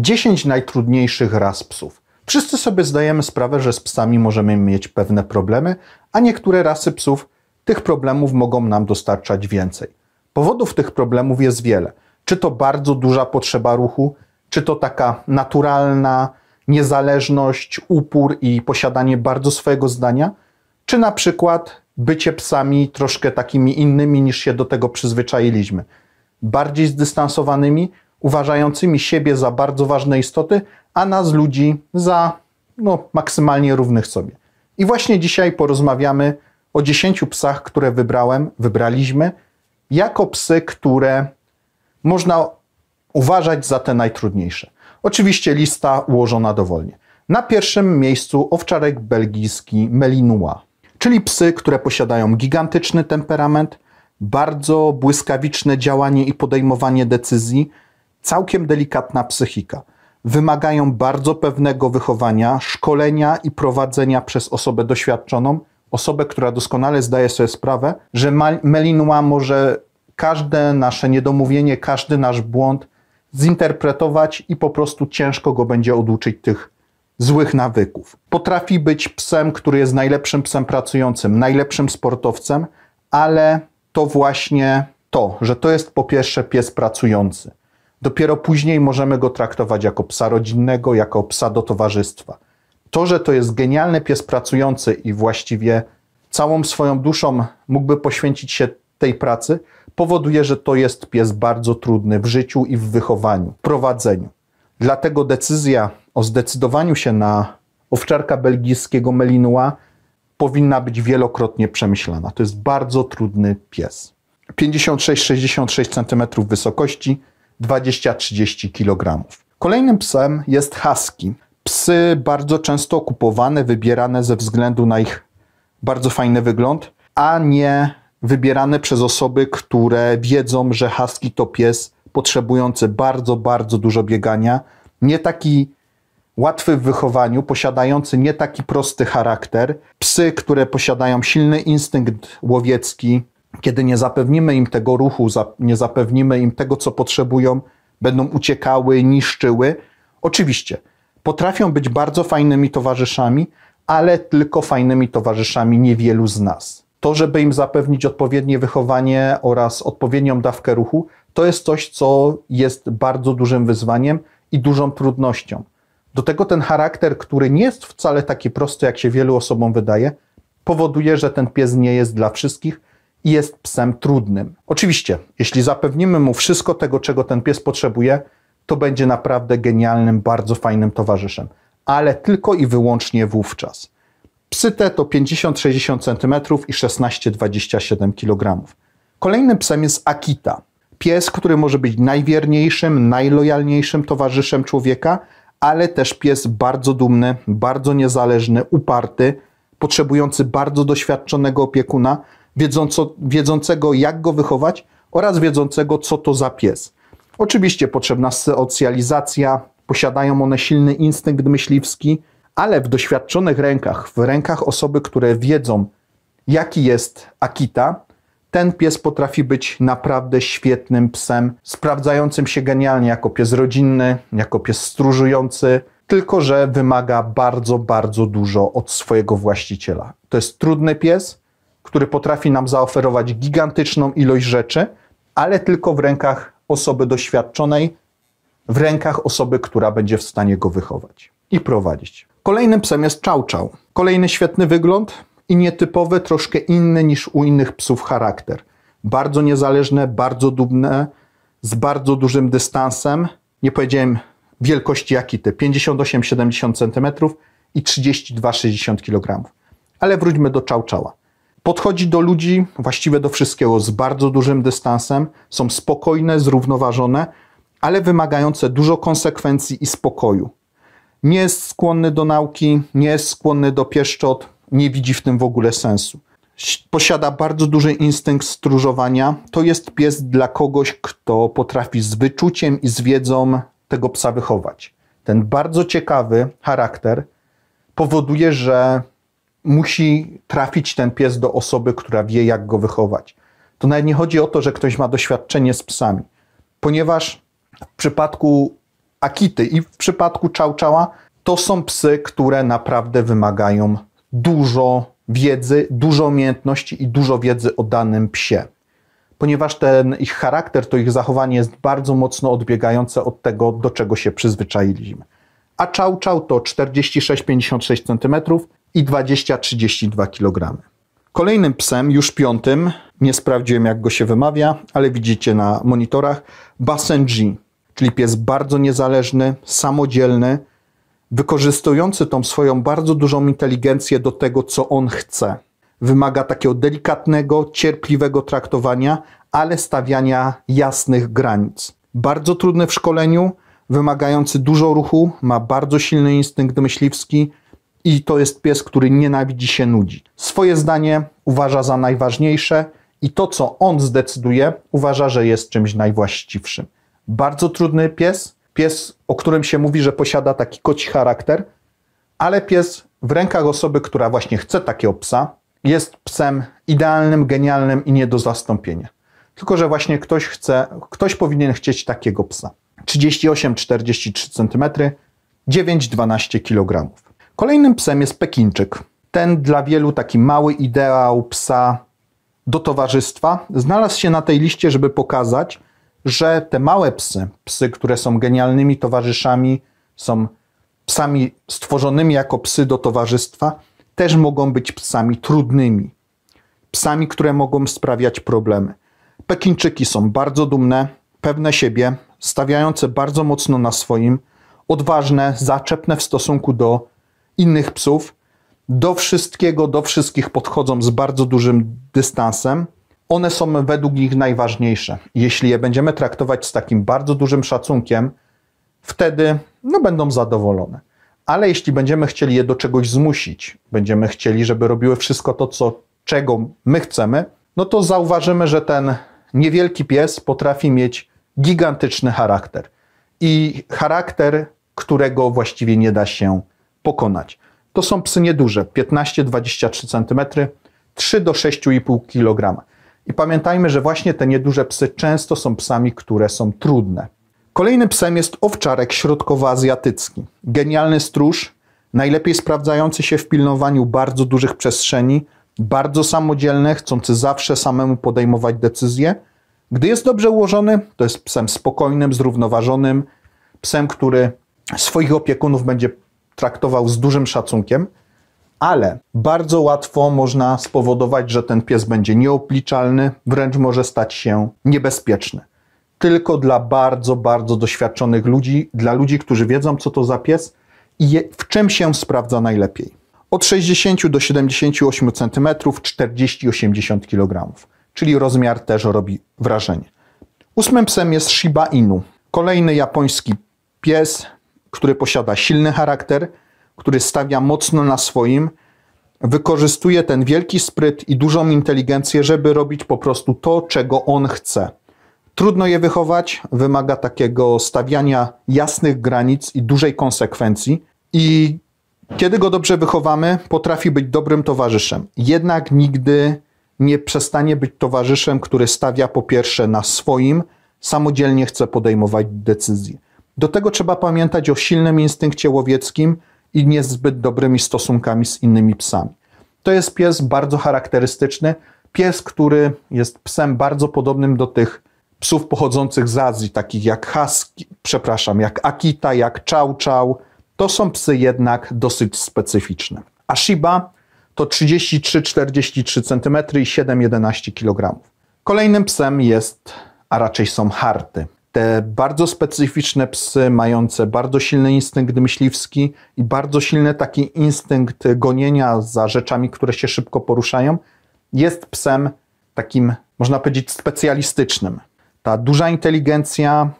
10 najtrudniejszych ras psów. Wszyscy sobie zdajemy sprawę, że z psami możemy mieć pewne problemy, a niektóre rasy psów tych problemów mogą nam dostarczać więcej. Powodów tych problemów jest wiele. Czy to bardzo duża potrzeba ruchu, czy to taka naturalna niezależność, upór i posiadanie bardzo swojego zdania, czy na przykład bycie psami troszkę takimi innymi niż się do tego przyzwyczailiśmy, bardziej zdystansowanymi, uważającymi siebie za bardzo ważne istoty, a nas ludzi za no, maksymalnie równych sobie. I właśnie dzisiaj porozmawiamy o 10 psach, które wybrałem, wybraliśmy, jako psy, które można uważać za te najtrudniejsze. Oczywiście lista ułożona dowolnie. Na pierwszym miejscu owczarek belgijski Melinua, czyli psy, które posiadają gigantyczny temperament, bardzo błyskawiczne działanie i podejmowanie decyzji, całkiem delikatna psychika. Wymagają bardzo pewnego wychowania, szkolenia i prowadzenia przez osobę doświadczoną, osobę, która doskonale zdaje sobie sprawę, że Melinua może każde nasze niedomówienie, każdy nasz błąd zinterpretować i po prostu ciężko go będzie oduczyć tych złych nawyków. Potrafi być psem, który jest najlepszym psem pracującym, najlepszym sportowcem, ale to właśnie to, że to jest po pierwsze pies pracujący. Dopiero później możemy go traktować jako psa rodzinnego, jako psa do towarzystwa. To, że to jest genialny pies pracujący i właściwie całą swoją duszą mógłby poświęcić się tej pracy, powoduje, że to jest pies bardzo trudny w życiu i w wychowaniu, w prowadzeniu. Dlatego decyzja o zdecydowaniu się na owczarka belgijskiego Melinua powinna być wielokrotnie przemyślana. To jest bardzo trudny pies. 56-66 cm wysokości, 20-30 kg. Kolejnym psem jest husky. Psy bardzo często kupowane, wybierane ze względu na ich bardzo fajny wygląd, a nie wybierane przez osoby, które wiedzą, że husky to pies potrzebujący bardzo, bardzo dużo biegania, nie taki łatwy w wychowaniu, posiadający nie taki prosty charakter. Psy, które posiadają silny instynkt łowiecki, kiedy nie zapewnimy im tego ruchu, nie zapewnimy im tego, co potrzebują, będą uciekały, niszczyły. Oczywiście, potrafią być bardzo fajnymi towarzyszami, ale tylko fajnymi towarzyszami niewielu z nas. To, żeby im zapewnić odpowiednie wychowanie oraz odpowiednią dawkę ruchu, to jest coś, co jest bardzo dużym wyzwaniem i dużą trudnością. Do tego ten charakter, który nie jest wcale taki prosty, jak się wielu osobom wydaje, powoduje, że ten pies nie jest dla wszystkich jest psem trudnym. Oczywiście, jeśli zapewnimy mu wszystko tego, czego ten pies potrzebuje, to będzie naprawdę genialnym, bardzo fajnym towarzyszem, ale tylko i wyłącznie wówczas. Psy te to 50-60 cm i 16-27 kg. Kolejnym psem jest Akita. Pies, który może być najwierniejszym, najlojalniejszym towarzyszem człowieka, ale też pies bardzo dumny, bardzo niezależny, uparty, potrzebujący bardzo doświadczonego opiekuna, wiedząco, wiedzącego jak go wychować oraz wiedzącego co to za pies. Oczywiście potrzebna socjalizacja, posiadają one silny instynkt myśliwski, ale w doświadczonych rękach, w rękach osoby, które wiedzą jaki jest Akita, ten pies potrafi być naprawdę świetnym psem, sprawdzającym się genialnie jako pies rodzinny, jako pies stróżujący, tylko że wymaga bardzo, bardzo dużo od swojego właściciela. To jest trudny pies, który potrafi nam zaoferować gigantyczną ilość rzeczy, ale tylko w rękach osoby doświadczonej, w rękach osoby, która będzie w stanie go wychować i prowadzić. Kolejnym psem jest Chow Kolejny świetny wygląd i nietypowy, troszkę inny niż u innych psów charakter. Bardzo niezależne, bardzo dumne, z bardzo dużym dystansem. Nie powiedziałem wielkości jaki te 58-70 cm i 32-60 kg. Ale wróćmy do Chow Podchodzi do ludzi właściwie do wszystkiego z bardzo dużym dystansem, są spokojne, zrównoważone, ale wymagające dużo konsekwencji i spokoju. Nie jest skłonny do nauki, nie jest skłonny do pieszczot, nie widzi w tym w ogóle sensu. Posiada bardzo duży instynkt stróżowania. To jest pies dla kogoś, kto potrafi z wyczuciem i z wiedzą tego psa wychować. Ten bardzo ciekawy charakter powoduje, że musi trafić ten pies do osoby, która wie, jak go wychować. To nawet nie chodzi o to, że ktoś ma doświadczenie z psami, ponieważ w przypadku Akity i w przypadku Czałczała to są psy, które naprawdę wymagają dużo wiedzy, dużo umiejętności i dużo wiedzy o danym psie. Ponieważ ten ich charakter, to ich zachowanie jest bardzo mocno odbiegające od tego, do czego się przyzwyczailiśmy. A czałczał to 46-56 cm, i 20-32 kg. Kolejnym psem, już piątym, nie sprawdziłem jak go się wymawia, ale widzicie na monitorach, Basenji, czyli pies bardzo niezależny, samodzielny, wykorzystujący tą swoją bardzo dużą inteligencję do tego, co on chce. Wymaga takiego delikatnego, cierpliwego traktowania, ale stawiania jasnych granic. Bardzo trudny w szkoleniu, wymagający dużo ruchu, ma bardzo silny instynkt myśliwski, i to jest pies, który nienawidzi się nudzi. Swoje zdanie uważa za najważniejsze i to, co on zdecyduje, uważa, że jest czymś najwłaściwszym. Bardzo trudny pies, pies, o którym się mówi, że posiada taki koci charakter, ale pies w rękach osoby, która właśnie chce takiego psa, jest psem idealnym, genialnym i nie do zastąpienia. Tylko, że właśnie ktoś chce, ktoś powinien chcieć takiego psa. 38-43 cm, 9-12 kg. Kolejnym psem jest Pekinczyk. Ten dla wielu taki mały ideał psa do towarzystwa znalazł się na tej liście, żeby pokazać, że te małe psy, psy, które są genialnymi towarzyszami, są psami stworzonymi jako psy do towarzystwa, też mogą być psami trudnymi, psami, które mogą sprawiać problemy. Pekinczyki są bardzo dumne, pewne siebie, stawiające bardzo mocno na swoim, odważne, zaczepne w stosunku do innych psów. Do wszystkiego, do wszystkich podchodzą z bardzo dużym dystansem. One są według nich najważniejsze. Jeśli je będziemy traktować z takim bardzo dużym szacunkiem, wtedy no, będą zadowolone. Ale jeśli będziemy chcieli je do czegoś zmusić, będziemy chcieli, żeby robiły wszystko to, co, czego my chcemy, no to zauważymy, że ten niewielki pies potrafi mieć gigantyczny charakter. I charakter, którego właściwie nie da się pokonać. To są psy nieduże, 15-23 cm, 3 do 6,5 kg. I pamiętajmy, że właśnie te nieduże psy często są psami, które są trudne. Kolejnym psem jest owczarek środkowoazjatycki. Genialny stróż, najlepiej sprawdzający się w pilnowaniu bardzo dużych przestrzeni, bardzo samodzielny, chcący zawsze samemu podejmować decyzje. Gdy jest dobrze ułożony, to jest psem spokojnym, zrównoważonym, psem, który swoich opiekunów będzie traktował z dużym szacunkiem, ale bardzo łatwo można spowodować, że ten pies będzie nieobliczalny, wręcz może stać się niebezpieczny. Tylko dla bardzo, bardzo doświadczonych ludzi, dla ludzi, którzy wiedzą, co to za pies i je, w czym się sprawdza najlepiej. Od 60 do 78 cm, 40-80 kg, czyli rozmiar też robi wrażenie. Ósmym psem jest Shiba Inu, kolejny japoński pies, który posiada silny charakter, który stawia mocno na swoim, wykorzystuje ten wielki spryt i dużą inteligencję, żeby robić po prostu to, czego on chce. Trudno je wychować, wymaga takiego stawiania jasnych granic i dużej konsekwencji. I kiedy go dobrze wychowamy, potrafi być dobrym towarzyszem. Jednak nigdy nie przestanie być towarzyszem, który stawia po pierwsze na swoim, samodzielnie chce podejmować decyzje. Do tego trzeba pamiętać o silnym instynkcie łowieckim i niezbyt dobrymi stosunkami z innymi psami. To jest pies bardzo charakterystyczny, pies, który jest psem bardzo podobnym do tych psów pochodzących z Azji, takich jak Husky, przepraszam, jak Akita, jak Chow Chow. To są psy jednak dosyć specyficzne. A Shiba to 33-43 cm i 7-11 kg. Kolejnym psem jest, a raczej są harty. Te bardzo specyficzne psy, mające bardzo silny instynkt myśliwski i bardzo silny taki instynkt gonienia za rzeczami, które się szybko poruszają, jest psem takim, można powiedzieć, specjalistycznym. Ta duża inteligencja,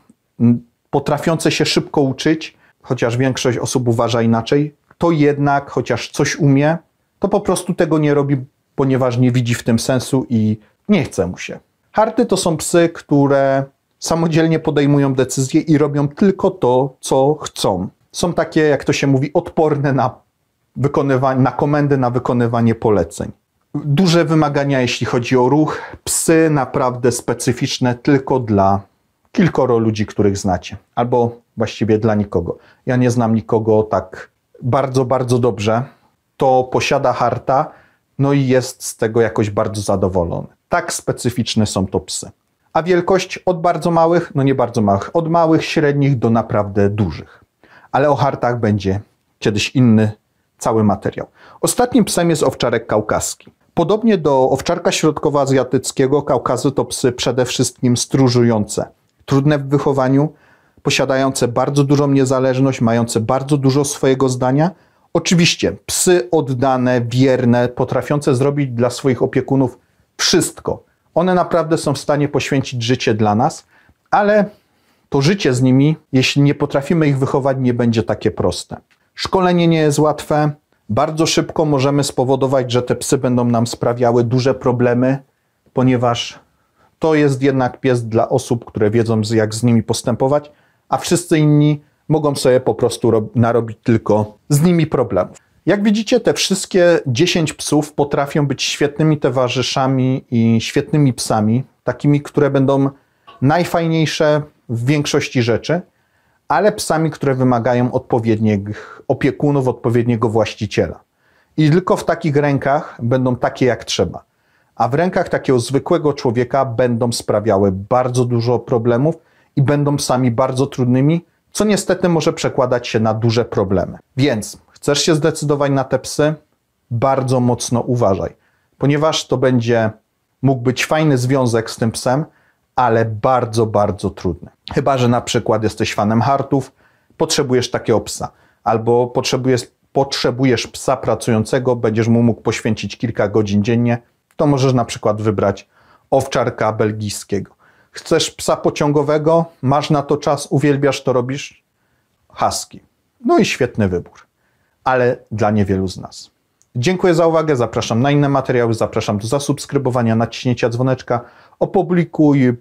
potrafiące się szybko uczyć, chociaż większość osób uważa inaczej, to jednak, chociaż coś umie, to po prostu tego nie robi, ponieważ nie widzi w tym sensu i nie chce mu się. Harty to są psy, które samodzielnie podejmują decyzje i robią tylko to, co chcą. Są takie, jak to się mówi, odporne na, wykonywanie, na komendy, na wykonywanie poleceń. Duże wymagania, jeśli chodzi o ruch. Psy naprawdę specyficzne tylko dla kilkoro ludzi, których znacie, albo właściwie dla nikogo. Ja nie znam nikogo tak bardzo, bardzo dobrze. To posiada harta, no i jest z tego jakoś bardzo zadowolony. Tak specyficzne są to psy a wielkość od bardzo małych, no nie bardzo małych, od małych, średnich do naprawdę dużych. Ale o hartach będzie kiedyś inny cały materiał. Ostatnim psem jest owczarek kaukaski. Podobnie do owczarka środkowoazjatyckiego, Kaukazy to psy przede wszystkim stróżujące, trudne w wychowaniu, posiadające bardzo dużą niezależność, mające bardzo dużo swojego zdania. Oczywiście psy oddane, wierne, potrafiące zrobić dla swoich opiekunów wszystko, one naprawdę są w stanie poświęcić życie dla nas, ale to życie z nimi, jeśli nie potrafimy ich wychować, nie będzie takie proste. Szkolenie nie jest łatwe. Bardzo szybko możemy spowodować, że te psy będą nam sprawiały duże problemy, ponieważ to jest jednak pies dla osób, które wiedzą, jak z nimi postępować, a wszyscy inni mogą sobie po prostu narobić tylko z nimi problemów. Jak widzicie, te wszystkie 10 psów potrafią być świetnymi towarzyszami i świetnymi psami, takimi, które będą najfajniejsze w większości rzeczy, ale psami, które wymagają odpowiednich opiekunów, odpowiedniego właściciela. I tylko w takich rękach będą takie jak trzeba. A w rękach takiego zwykłego człowieka będą sprawiały bardzo dużo problemów i będą psami bardzo trudnymi, co niestety może przekładać się na duże problemy. Więc Chcesz się zdecydować na te psy? Bardzo mocno uważaj, ponieważ to będzie mógł być fajny związek z tym psem, ale bardzo, bardzo trudny. Chyba, że na przykład jesteś fanem hartów, potrzebujesz takiego psa, albo potrzebujesz, potrzebujesz psa pracującego, będziesz mu mógł poświęcić kilka godzin dziennie, to możesz na przykład wybrać owczarka belgijskiego. Chcesz psa pociągowego, masz na to czas, uwielbiasz to, robisz? Husky. No i świetny wybór ale dla niewielu z nas. Dziękuję za uwagę, zapraszam na inne materiały, zapraszam do zasubskrybowania, naciśnięcia dzwoneczka, opublikuj,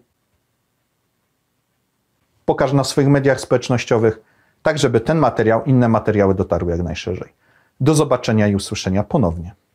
pokaż na swoich mediach społecznościowych, tak żeby ten materiał, inne materiały dotarły jak najszerzej. Do zobaczenia i usłyszenia ponownie.